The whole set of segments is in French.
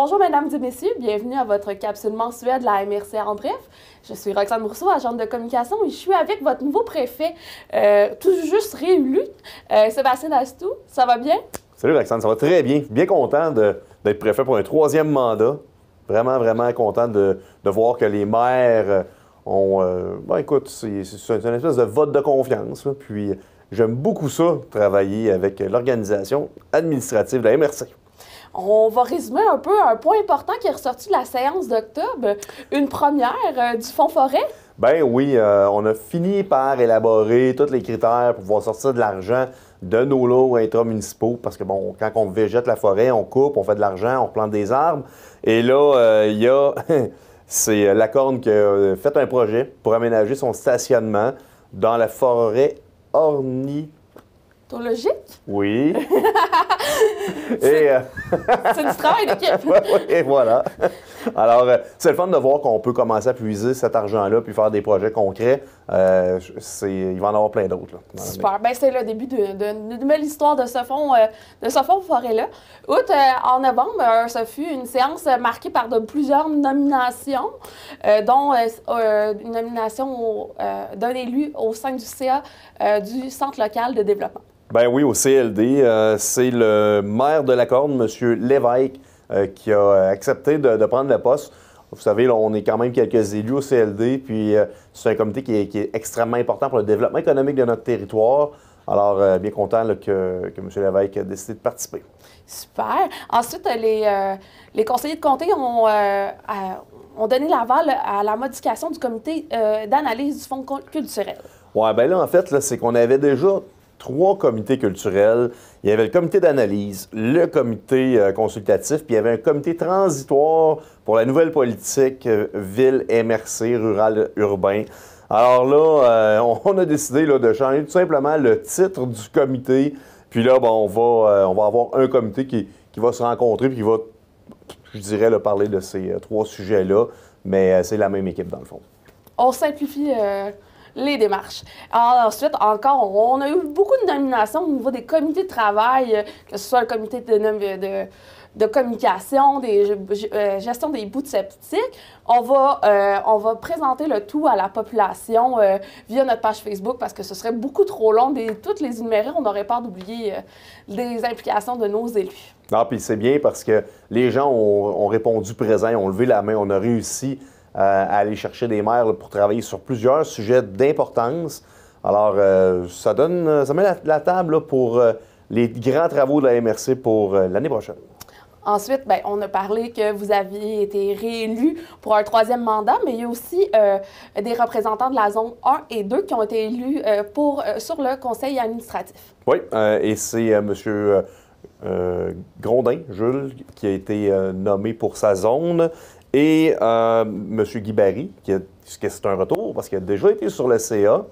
Bonjour, mesdames et messieurs, bienvenue à votre capsule mensuelle de la MRC en bref. Je suis Roxane Rousseau, agente de communication, et je suis avec votre nouveau préfet, euh, tout juste réélu, euh, Sébastien Astou. Ça va bien? Salut, Roxane, ça va très bien. Bien content d'être préfet pour un troisième mandat. Vraiment, vraiment content de, voir que les maires euh, ont. ben, écoute, c'est une espèce de vote de confiance. puis j'aime beaucoup ça, travailler avec l'organisation administrative de la MRC. On va résumer un peu un point important qui est ressorti de la séance d'octobre, une première euh, du Fonds Forêt. Ben oui, euh, on a fini par élaborer tous les critères pour pouvoir sortir de l'argent de nos lots municipaux parce que bon, quand on végète la forêt, on coupe, on fait de l'argent, on plante des arbres. Et là, euh, il y a, c'est la corne qui a fait un projet pour aménager son stationnement dans la forêt ornée logique? Oui. Euh, c'est du et voilà. Alors, euh, c'est le fun de voir qu'on peut commencer à puiser cet argent-là puis faire des projets concrets. Euh, il va en avoir plein d'autres. Super. Ben, c'est le début d'une nouvelle histoire de ce fonds, de ce fonds forêt-là. Août, en novembre, ce fut une séance marquée par de plusieurs nominations, dont une nomination d'un élu au sein du CA du Centre local de développement. Ben oui, au CLD, euh, c'est le maire de la Corne, M. Lévesque, euh, qui a euh, accepté de, prendre le poste. Vous savez, on est quand même quelques élus au CLD, puis c'est un comité qui est, extrêmement important pour le développement économique de notre territoire. Alors, bien content que, M. Lévesque a décidé de participer. Super. Ensuite, les, conseillers de comté ont, ont donné l'aval à la modification du comité d'analyse du fonds culturel. Oui, bien là, en fait, c'est qu'on avait déjà trois comités culturels. Il y avait le comité d'analyse, le comité euh, consultatif, puis il y avait un comité transitoire pour la nouvelle politique euh, ville MRC, rural, urbain. Alors là, euh, on a décidé de changer tout simplement le titre du comité. Puis là, on, va, on va avoir un comité qui, va se rencontrer, puis qui va, je dirais, parler de ces trois sujets-là. Mais c'est la même équipe, dans le fond. On simplifie les démarches. ensuite, encore, on a eu beaucoup de nominations au niveau des comités de travail, euh, que ce soit le comité de, de, communication, des euh, gestion des bouts de sceptique. On va, euh, on va présenter le tout à la population via notre page Facebook parce que ce serait beaucoup trop long de toutes les énumérer. On aurait peur d'oublier les implications de nos élus. Non, ah, puis c'est bien parce que les gens ont, ont répondu présent, ont levé la main, on a réussi euh, à aller chercher des maires pour travailler sur plusieurs sujets d'importance. Alors, euh, ça donne, euh, ça met la, table pour les grands travaux de la MRC pour l'année prochaine. Ensuite, ben on a parlé que vous aviez été réélu pour un troisième mandat, mais il y a aussi des représentants de la zone 1 et 2 qui ont été élus pour, sur le conseil administratif. Oui, et c'est M. Grondin, Jules, qui a été nommé pour sa zone et euh, M. Guy Barry, qui c'est un retour parce qu'il a déjà été sur le CA.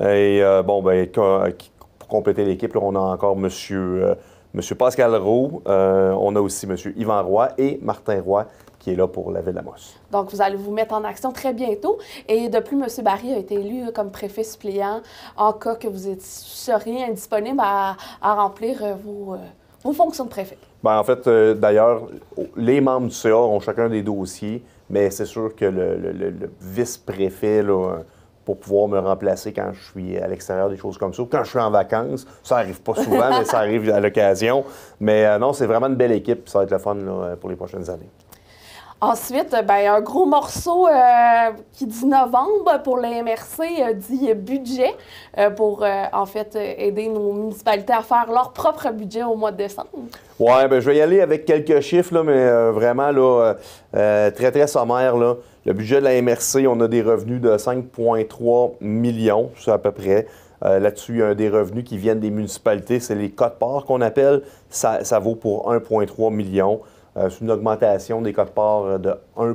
Et euh, bon, ben, pour compléter l'équipe, on a encore M. Euh, Monsieur Pascal Roux, on a aussi Monsieur Yvan Roy et Martin Roy qui est là pour la ville Donc, vous allez vous mettre en action très bientôt. Et de plus, M. Barry a été élu comme préfet suppléant en cas que vous seriez indisponible à remplir vos, en fonction préfet? Bien, en fait, euh, d'ailleurs, les membres du CA ont chacun des dossiers, mais c'est sûr que le, vice-préfet, pour pouvoir me remplacer quand je suis à l'extérieur, des choses comme ça. Quand je suis en vacances, ça arrive pas souvent, mais ça arrive à l'occasion. Mais euh, non, c'est vraiment une belle équipe, ça va être le fun pour les prochaines années. Ensuite, euh, ben, un gros morceau euh, qui dit novembre pour la MRC euh, dit budget pour en fait aider nos municipalités à faire leur propre budget au mois de décembre. Oui, ben, je vais y aller avec quelques chiffres, mais vraiment là, très très sommaire. Le budget de la MRC, on a des revenus de 5,3 millions, c'est à peu près. Là-dessus, il y a des revenus qui viennent des municipalités, c'est les cotes parts qu'on appelle. Ça, ça, vaut pour 1,3 million. Euh, c'est une augmentation des codes parts de 1 euh,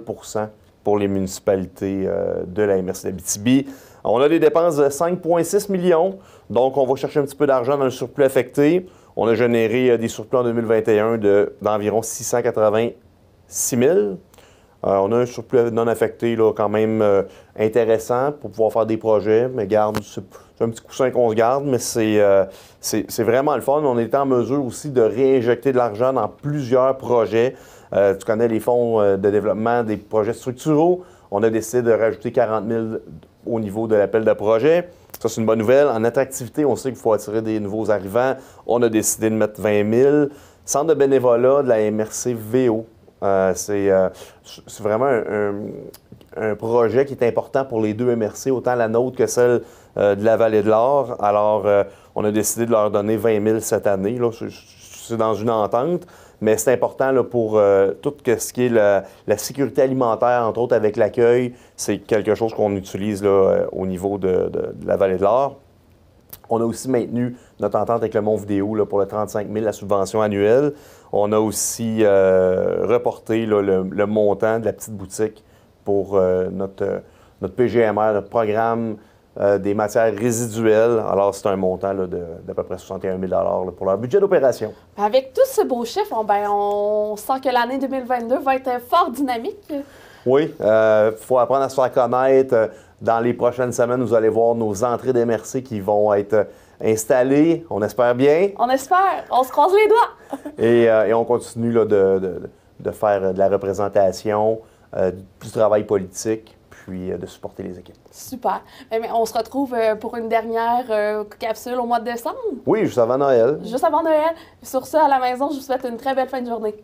pour les municipalités euh, de la MRC d'Abitibi. On a des dépenses de 5,6 millions, donc on va chercher un petit peu d'argent dans le surplus affecté. On a généré des surplus en 2021 d'environ 686 000. Euh, on a un surplus non affecté quand même euh, intéressant pour pouvoir faire des projets. Mais garde, c'est un petit coussin qu'on se garde, mais euh, c'est, c'est, vraiment le fun. On est en mesure aussi de réinjecter de l'argent dans plusieurs projets. tu connais les fonds de développement des projets structuraux. On a décidé de rajouter 40 000 au niveau de l'appel de projet. Ça, c'est une bonne nouvelle. En attractivité, on sait qu'il faut attirer des nouveaux arrivants. On a décidé de mettre 20 000. Centre de bénévolat de la MRC VO, euh, euh, c'est vraiment un, projet qui est important pour les deux MRC, autant la nôtre que celle euh, de la Vallée de l'Or. Alors, on a décidé de leur donner 20 000 cette année. c'est dans une entente mais c'est important pour tout ce qui est la, sécurité alimentaire, entre autres avec l'accueil. C'est quelque chose qu'on utilise au niveau de, la vallée de l'Or. On a aussi maintenu notre entente avec le Mont Vidéo pour le 35 000, la subvention annuelle. On a aussi euh, reporté le, montant de la petite boutique pour euh, notre, notre PGMR, notre programme euh, des matières résiduelles. Alors, c'est un montant d'à peu près 61 000 pour leur budget d'opération. Avec tous ces beaux chiffres, ben, on sent que l'année 2022 va être fort dynamique. Oui, il euh, faut apprendre à se faire connaître. Euh, dans les prochaines semaines, vous allez voir nos entrées d'MRC qui vont être euh, installées. On espère bien. On espère. On se croise les doigts. et, on continue là, de, de, faire de la représentation, du travail politique, puis de supporter les équipes. Super. Mais eh on se retrouve pour une dernière capsule au mois de décembre. Oui, juste avant Noël. Juste avant Noël. Sur ce, à la maison, je vous souhaite une très belle fin de journée.